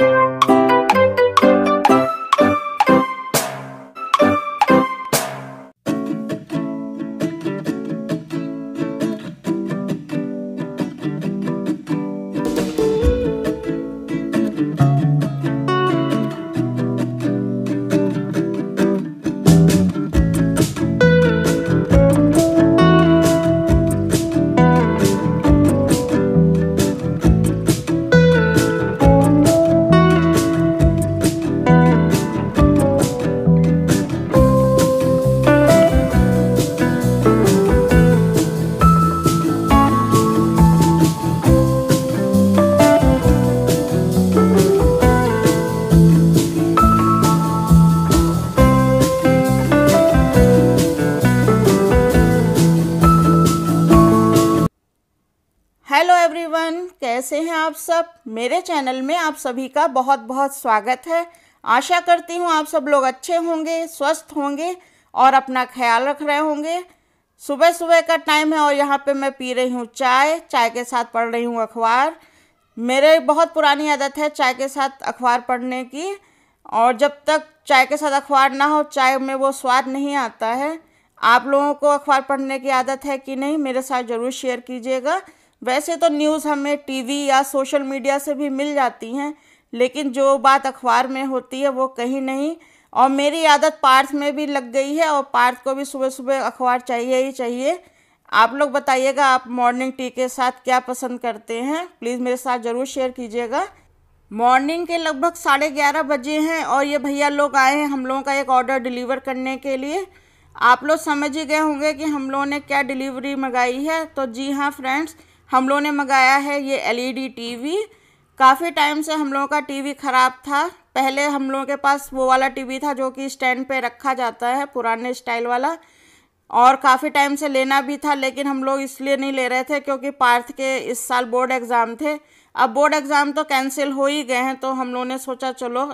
you everyone कैसे हैं आप सब मेरे चैनल में आप सभी का बहुत बहुत स्वागत है आशा करती हूँ आप सब लोग अच्छे होंगे स्वस्थ होंगे और अपना ख्याल रख रहे होंगे सुबह सुबह का टाइम है और यहाँ पे मैं पी रही हूँ चाय चाय के साथ पढ़ रही हूँ अखबार मेरे बहुत पुरानी आदत है चाय के साथ अखबार पढ़ने की और जब तक चाय के साथ अखबार ना हो चाय में वो स्वाद नहीं आता है आप लोगों को अखबार पढ़ने की आदत है कि नहीं मेरे साथ ज़रूर शेयर कीजिएगा वैसे तो न्यूज़ हमें टीवी या सोशल मीडिया से भी मिल जाती हैं लेकिन जो बात अखबार में होती है वो कहीं नहीं और मेरी आदत पार्थ में भी लग गई है और पार्थ को भी सुबह सुबह अखबार चाहिए ही चाहिए आप लोग बताइएगा आप मॉर्निंग टी के साथ क्या पसंद करते हैं प्लीज़ मेरे साथ ज़रूर शेयर कीजिएगा मॉर्निंग के लगभग साढ़े ग्यारह बजे हैं और ये भैया लोग आए हैं हम लोगों का एक ऑर्डर डिलीवर करने के लिए आप लोग समझ ही गए होंगे कि हम लोगों ने क्या डिलीवरी मंगाई है तो जी हाँ फ्रेंड्स हम लोगों ने मंगाया है ये एलईडी टीवी काफ़ी टाइम से हम लोगों का टीवी ख़राब था पहले हम लोगों के पास वो वाला टीवी था जो कि स्टैंड पे रखा जाता है पुराने स्टाइल वाला और काफ़ी टाइम से लेना भी था लेकिन हम लोग इसलिए नहीं ले रहे थे क्योंकि पार्थ के इस साल बोर्ड एग्ज़ाम थे अब बोर्ड एग्ज़ाम तो कैंसिल हो ही गए हैं तो हम लोगों ने सोचा चलो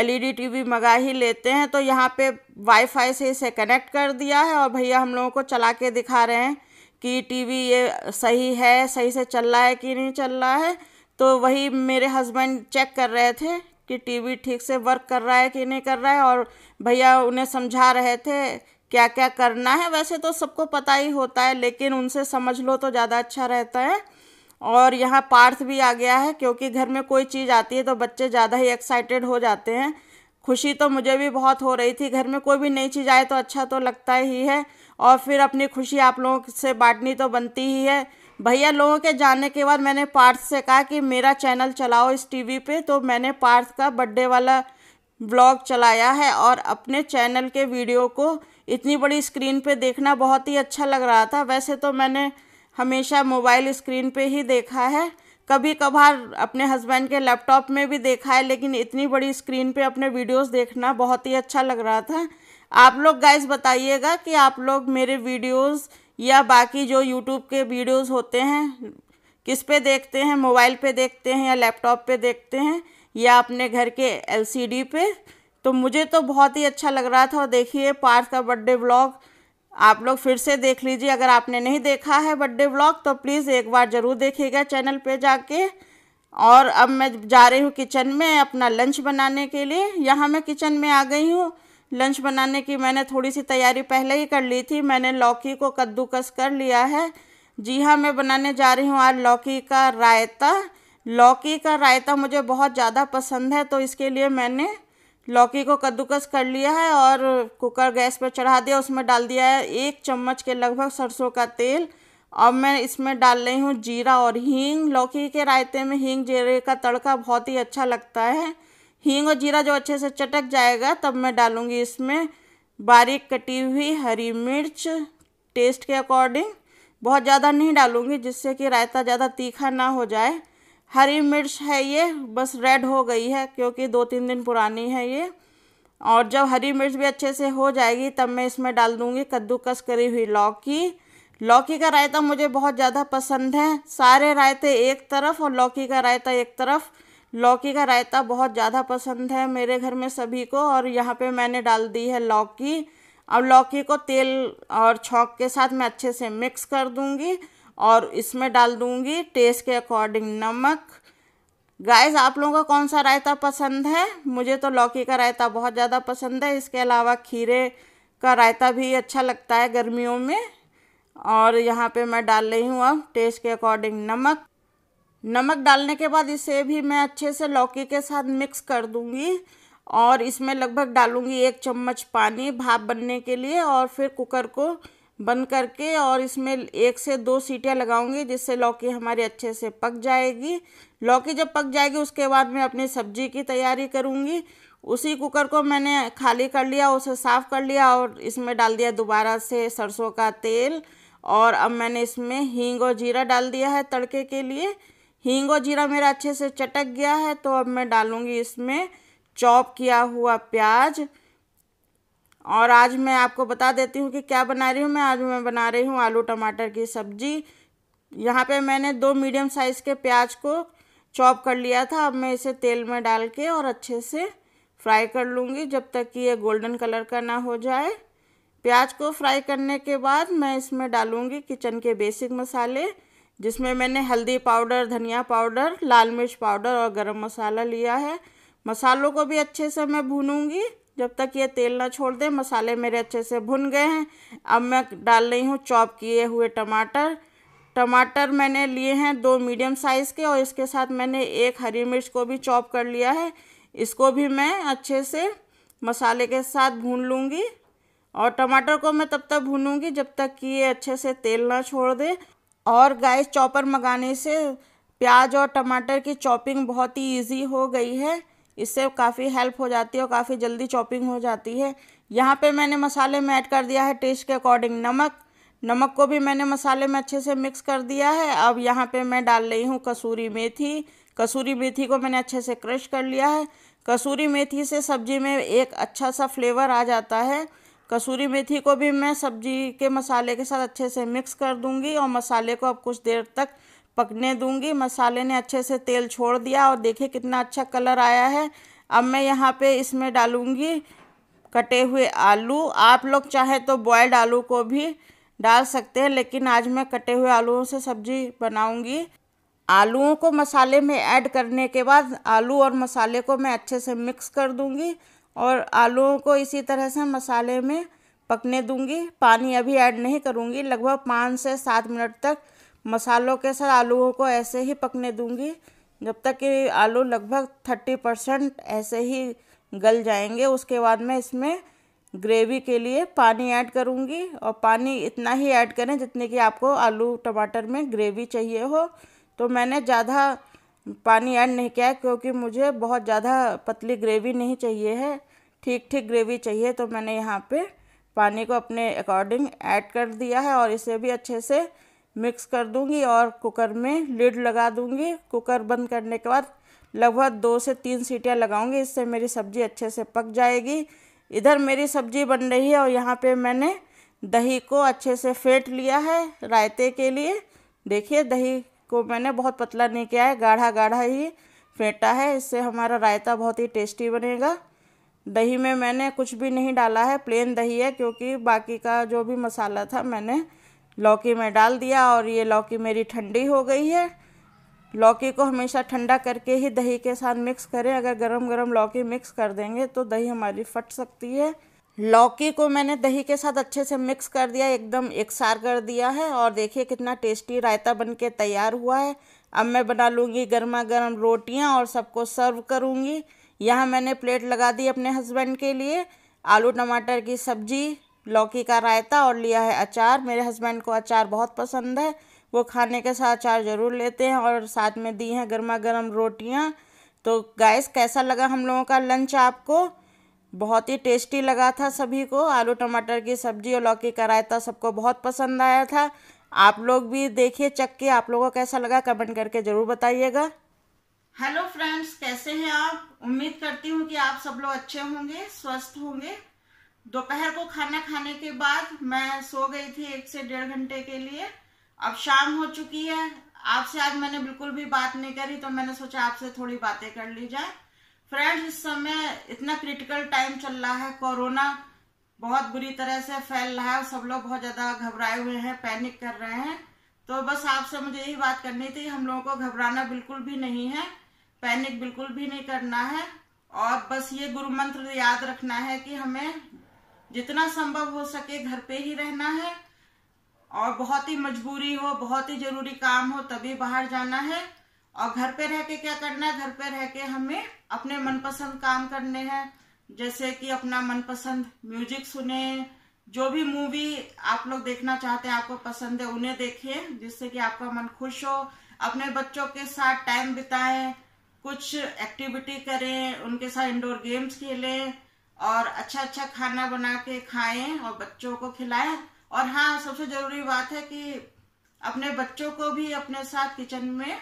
एलईडी टीवी e मंगा ही लेते हैं तो यहाँ पे वाईफाई से इसे कनेक्ट कर दिया है और भैया हम लोगों को चला के दिखा रहे हैं कि टीवी ये सही है सही से चल रहा है कि नहीं चल रहा है तो वही मेरे हस्बैंड चेक कर रहे थे कि टीवी ठीक से वर्क कर रहा है कि नहीं कर रहा है और भैया उन्हें समझा रहे थे क्या क्या करना है वैसे तो सबको पता ही होता है लेकिन उनसे समझ लो तो ज़्यादा अच्छा रहता है और यहाँ पार्थ भी आ गया है क्योंकि घर में कोई चीज़ आती है तो बच्चे ज़्यादा ही एक्साइटेड हो जाते हैं खुशी तो मुझे भी बहुत हो रही थी घर में कोई भी नई चीज़ आए तो अच्छा तो लगता ही है और फिर अपनी खुशी आप लोगों से बांटनी तो बनती ही है भैया लोगों के जाने के बाद मैंने पार्थ से कहा कि मेरा चैनल चलाओ इस टीवी पे तो मैंने पार्थ का बर्थडे वाला ब्लॉग चलाया है और अपने चैनल के वीडियो को इतनी बड़ी स्क्रीन पे देखना बहुत ही अच्छा लग रहा था वैसे तो मैंने हमेशा मोबाइल स्क्रीन पे ही देखा है कभी कभार अपने हस्बैंड के लैपटॉप में भी देखा है लेकिन इतनी बड़ी स्क्रीन पे अपने वीडियोस देखना बहुत ही अच्छा लग रहा था आप लोग गाइस बताइएगा कि आप लोग मेरे वीडियोस या बाकी जो यूट्यूब के वीडियोस होते हैं किस पे देखते हैं मोबाइल पे देखते हैं या लैपटॉप पे देखते हैं या अपने घर के एल सी तो मुझे तो बहुत ही अच्छा लग रहा था और देखिए पार्थ का बर्थडे ब्लॉग आप लोग फिर से देख लीजिए अगर आपने नहीं देखा है बर्थडे व्लॉग तो प्लीज़ एक बार ज़रूर देखिएगा चैनल पे जाके और अब मैं जा रही हूँ किचन में अपना लंच बनाने के लिए यहाँ मैं किचन में आ गई हूँ लंच बनाने की मैंने थोड़ी सी तैयारी पहले ही कर ली थी मैंने लौकी को कद्दूकस कर लिया है जी हाँ मैं बनाने जा रही हूँ आज लौकी का रायता लौकी का रायता मुझे बहुत ज़्यादा पसंद है तो इसके लिए मैंने लौकी को कद्दूकस कर लिया है और कुकर गैस पर चढ़ा दिया उसमें डाल दिया है एक चम्मच के लगभग सरसों का तेल अब मैं इसमें डाल रही हूँ जीरा और हींग लौकी के रायते में हींग जीरे का तड़का बहुत ही अच्छा लगता है हींग और जीरा जो अच्छे से चटक जाएगा तब मैं डालूँगी इसमें बारीक कटी हुई हरी मिर्च टेस्ट के अकॉर्डिंग बहुत ज़्यादा नहीं डालूँगी जिससे कि रायता ज़्यादा तीखा ना हो जाए हरी मिर्च है ये बस रेड हो गई है क्योंकि दो तीन दिन पुरानी है ये और जब हरी मिर्च भी अच्छे से हो जाएगी तब मैं इसमें डाल दूँगी कद्दूकस करी हुई लौकी लौकी का रायता मुझे बहुत ज़्यादा पसंद है सारे रायते एक तरफ और लौकी का रायता एक तरफ लौकी का रायता बहुत ज़्यादा पसंद है मेरे घर में सभी को और यहाँ पे मैंने डाल दी है लौकी अब लौकी को तेल और छौक के साथ मैं अच्छे से मिक्स कर दूँगी और इसमें डाल दूँगी टेस्ट के अकॉर्डिंग नमक गाइस आप लोगों का कौन सा रायता पसंद है मुझे तो लौकी का रायता बहुत ज़्यादा पसंद है इसके अलावा खीरे का रायता भी अच्छा लगता है गर्मियों में और यहाँ पे मैं डाल रही हूँ अब टेस्ट के अकॉर्डिंग नमक नमक डालने के बाद इसे भी मैं अच्छे से लौकी के साथ मिक्स कर दूँगी और इसमें लगभग डालूँगी एक चम्मच पानी भाप बनने के लिए और फिर कुकर को बंद करके और इसमें एक से दो सीटियाँ लगाऊंगी जिससे लौकी हमारी अच्छे से पक जाएगी लौकी जब पक जाएगी उसके बाद मैं अपनी सब्जी की तैयारी करूँगी उसी कुकर को मैंने खाली कर लिया उसे साफ़ कर लिया और इसमें डाल दिया दोबारा से सरसों का तेल और अब मैंने इसमें हींग और जीरा डाल दिया है तड़के के लिए हींग और जीरा मेरा अच्छे से चटक गया है तो अब मैं डालूँगी इसमें चॉप किया हुआ प्याज और आज मैं आपको बता देती हूँ कि क्या बना रही हूँ मैं आज मैं बना रही हूँ आलू टमाटर की सब्ज़ी यहाँ पे मैंने दो मीडियम साइज़ के प्याज को चॉप कर लिया था अब मैं इसे तेल में डाल के और अच्छे से फ्राई कर लूँगी जब तक कि ये गोल्डन कलर का ना हो जाए प्याज को फ्राई करने के बाद मैं इसमें डालूँगी किचन के बेसिक मसाले जिसमें मैंने हल्दी पाउडर धनिया पाउडर लाल मिर्च पाउडर और गर्म मसाला लिया है मसालों को भी अच्छे से मैं भूनूँगी जब तक ये तेल ना छोड़ दें मसाले मेरे अच्छे से भुन गए हैं अब मैं डाल रही हूँ चॉप किए हुए टमाटर टमाटर मैंने लिए हैं दो मीडियम साइज़ के और इसके साथ मैंने एक हरी मिर्च को भी चॉप कर लिया है इसको भी मैं अच्छे से मसाले के साथ भून लूँगी और टमाटर को मैं तब तक भूनूँगी जब तक कि ये अच्छे से तेल ना छोड़ दे और गैस चॉपर मंगाने से प्याज और टमाटर की चॉपिंग बहुत ही ईजी हो गई है इससे काफ़ी हेल्प हो जाती है और काफ़ी जल्दी चॉपिंग हो जाती है यहाँ पे मैंने मसाले में ऐड कर दिया है टेस्ट के अकॉर्डिंग नमक नमक को भी मैंने मसाले में अच्छे से मिक्स कर दिया है अब यहाँ पे मैं डाल रही हूँ कसूरी मेथी कसूरी मेथी को मैंने अच्छे से क्रश कर लिया है कसूरी मेथी से सब्ज़ी में एक अच्छा सा फ्लेवर आ जाता है कसूरी मेथी को भी मैं सब्जी के मसाले के साथ अच्छे से मिक्स कर दूँगी और मसाले को अब कुछ देर तक पकने दूंगी मसाले ने अच्छे से तेल छोड़ दिया और देखिए कितना अच्छा कलर आया है अब मैं यहाँ पे इसमें डालूँगी कटे हुए आलू आप लोग चाहे तो बॉयल्ड आलू को भी डाल सकते हैं लेकिन आज मैं कटे हुए आलूओं से सब्जी बनाऊँगी आलूओं को मसाले में ऐड करने के बाद आलू और मसाले को मैं अच्छे से मिक्स कर दूँगी और आलूओं को इसी तरह से मसाले में पकने दूँगी पानी अभी ऐड नहीं करूँगी लगभग पाँच से सात मिनट तक मसालों के साथ आलूओं को ऐसे ही पकने दूंगी जब तक कि आलू लगभग थर्टी परसेंट ऐसे ही गल जाएंगे उसके बाद में इसमें ग्रेवी के लिए पानी ऐड करूँगी और पानी इतना ही ऐड करें जितने कि आपको आलू टमाटर में ग्रेवी चाहिए हो तो मैंने ज़्यादा पानी ऐड नहीं किया क्योंकि मुझे बहुत ज़्यादा पतली ग्रेवी नहीं चाहिए है ठीक ठीक ग्रेवी चाहिए तो मैंने यहाँ पे पानी को अपने अकॉर्डिंग ऐड कर दिया है और इसे भी अच्छे से मिक्स कर दूंगी और कुकर में लिड लगा दूंगी कुकर बंद करने के बाद लगभग दो से तीन सीटियाँ लगाऊंगी इससे मेरी सब्ज़ी अच्छे से पक जाएगी इधर मेरी सब्ज़ी बन रही है और यहाँ पे मैंने दही को अच्छे से फेंट लिया है रायते के लिए देखिए दही को मैंने बहुत पतला नहीं किया है गाढ़ा गाढ़ा ही फेंटा है इससे हमारा रायता बहुत ही टेस्टी बनेगा दही में मैंने कुछ भी नहीं डाला है प्लेन दही है क्योंकि बाकी का जो भी मसाला था मैंने लौकी में डाल दिया और ये लौकी मेरी ठंडी हो गई है लौकी को हमेशा ठंडा करके ही दही के साथ मिक्स करें अगर गरम गरम लौकी मिक्स कर देंगे तो दही हमारी फट सकती है लौकी को मैंने दही के साथ अच्छे से मिक्स कर दिया एकदम एकसार कर दिया है और देखिए कितना टेस्टी रायता बन के तैयार हुआ है अब मैं बना लूँगी गर्मा गर्म रोटियाँ और सबको सर्व करूँगी यहाँ मैंने प्लेट लगा दी अपने हस्बैंड के लिए आलू टमाटर की सब्जी लौकी का रायता और लिया है अचार मेरे हस्बैंड को अचार बहुत पसंद है वो खाने के साथ अचार ज़रूर लेते हैं और साथ में दी हैं गर्मा गर्म रोटियाँ तो गैस कैसा लगा हम लोगों का लंच आपको बहुत ही टेस्टी लगा था सभी को आलू टमाटर की सब्ज़ी और लौकी का रायता सबको बहुत पसंद आया था आप लोग भी देखिए चक के आप लोगों को कैसा लगा कमेंट करके ज़रूर बताइएगा हेलो फ्रेंड्स कैसे हैं आप उम्मीद करती हूँ कि आप सब लोग अच्छे होंगे स्वस्थ होंगे दोपहर को खाना खाने के बाद मैं सो गई थी एक से डेढ़ घंटे के लिए अब शाम हो चुकी है आपसे आज मैंने बिल्कुल भी बात नहीं करी तो मैंने सोचा आपसे थोड़ी बातें कर ली जाए फ्रेंड्स इस समय इतना क्रिटिकल टाइम चल रहा है कोरोना बहुत बुरी तरह से फैल रहा है सब लोग बहुत ज्यादा घबराए हुए हैं पैनिक कर रहे हैं तो बस आपसे मुझे यही बात करनी थी हम लोगों को घबराना बिल्कुल भी नहीं है पैनिक बिल्कुल भी नहीं करना है और बस ये गुरु मंत्र याद रखना है कि हमें जितना संभव हो सके घर पे ही रहना है और बहुत ही मजबूरी हो बहुत ही जरूरी काम हो तभी बाहर जाना है और घर पे रह के क्या करना है घर पे रह के हमें अपने मनपसंद काम करने हैं जैसे कि अपना मनपसंद म्यूजिक सुने जो भी मूवी आप लोग देखना चाहते हैं आपको पसंद है उन्हें देखें जिससे कि आपका मन खुश हो अपने बच्चों के साथ टाइम बिताएं कुछ एक्टिविटी करें उनके साथ इंडोर गेम्स खेलें और अच्छा अच्छा खाना बना के खाएं और बच्चों को खिलाएं और हाँ सबसे ज़रूरी बात है कि अपने बच्चों को भी अपने साथ किचन में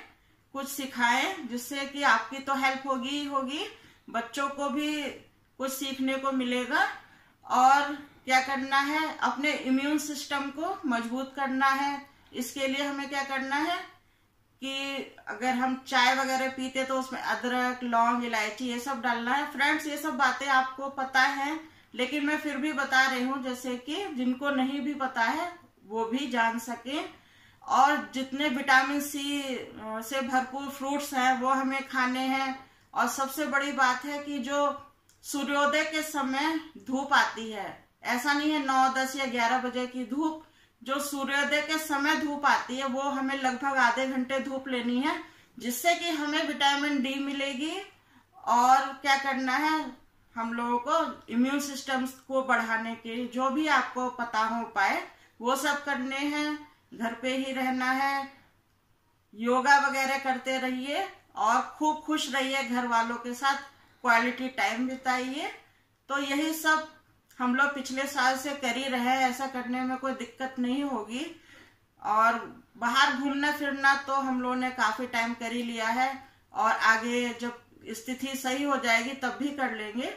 कुछ सिखाएं जिससे कि आपकी तो हेल्प होगी ही होगी बच्चों को भी कुछ सीखने को मिलेगा और क्या करना है अपने इम्यून सिस्टम को मजबूत करना है इसके लिए हमें क्या करना है कि अगर हम चाय वगैरह पीते तो उसमें अदरक लौंग इलायची ये सब डालना है फ्रेंड्स ये सब बातें आपको पता है लेकिन मैं फिर भी बता रही हूँ जैसे कि जिनको नहीं भी पता है वो भी जान सके और जितने विटामिन सी से भरपूर फ्रूट्स हैं वो हमें खाने हैं और सबसे बड़ी बात है कि जो सूर्योदय के समय धूप आती है ऐसा नहीं है नौ दस या ग्यारह बजे की धूप जो सूर्योदय के समय धूप आती है वो हमें लगभग आधे घंटे धूप लेनी है जिससे कि हमें विटामिन डी मिलेगी और क्या करना है हम लोगों को इम्यून सिस्टम को बढ़ाने के जो भी आपको पता हो पाए वो सब करने हैं घर पे ही रहना है योगा वगैरह करते रहिए और खूब खुश रहिए घर वालों के साथ क्वालिटी टाइम बिताइए तो यही सब हम लोग पिछले साल से कर ही रहे हैं ऐसा करने में कोई दिक्कत नहीं होगी और बाहर घूमना फिरना तो हम लोगों ने काफी टाइम कर ही लिया है और आगे जब स्थिति सही हो जाएगी तब भी कर लेंगे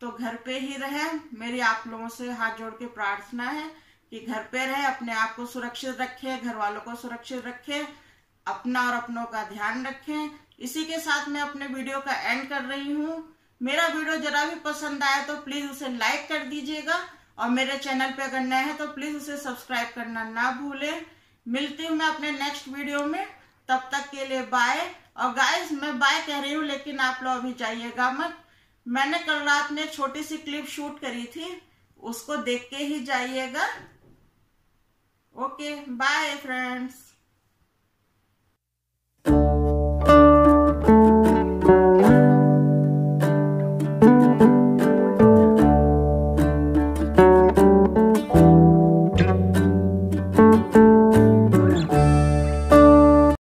तो घर पे ही रहें मेरी आप लोगों से हाथ जोड़ के प्रार्थना है कि घर पे रहें अपने आप को सुरक्षित रखें घर वालों को सुरक्षित रखें अपना और अपनों का ध्यान रखें इसी के साथ मैं अपने वीडियो का एंड कर रही हूँ मेरा वीडियो जरा भी पसंद आया तो प्लीज उसे लाइक कर दीजिएगा और मेरे चैनल पे अगर नए हैं तो प्लीज उसे सब्सक्राइब करना ना भूलें मिलती हूँ मैं अपने नेक्स्ट वीडियो में तब तक के लिए बाय और गाइस मैं बाय कह रही हूँ लेकिन आप लोग अभी जाइएगा मत मैंने कल रात में छोटी सी क्लिप शूट करी थी उसको देख के ही जाइएगा ओके बाय फ्रेंड्स